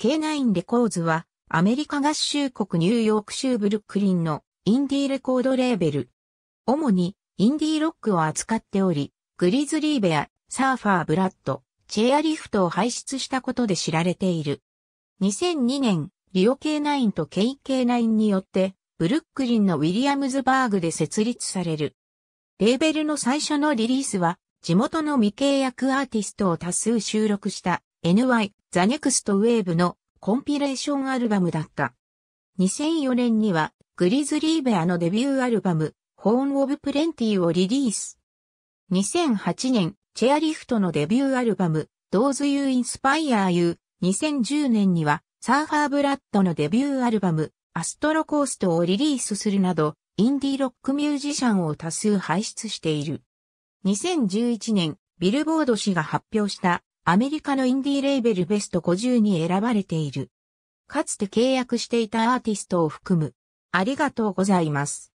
K9 レコーズは、アメリカ合衆国ニューヨーク州ブルックリンのインディーレコードレーベル。主にインディーロックを扱っており、グリズリーベア、サーファーブラッド、チェアリフトを輩出したことで知られている。2002年、リオ K9 と KK9 によって、ブルックリンのウィリアムズバーグで設立される。レーベルの最初のリリースは、地元の未契約アーティストを多数収録した NY The Next Wave のコンピレーションアルバムだった。2004年にはグリズリーベアのデビューアルバム Horn of Plenty をリリース。2008年チェアリフトのデビューアルバム Those You Inspire You 2010年にはサーファーブラッドのデビューアルバムアストロコーストをリリースするなどインディーロックミュージシャンを多数輩出している。2011年ビルボード氏が発表したアメリカのインディーレーベルベスト50に選ばれている。かつて契約していたアーティストを含む。ありがとうございます。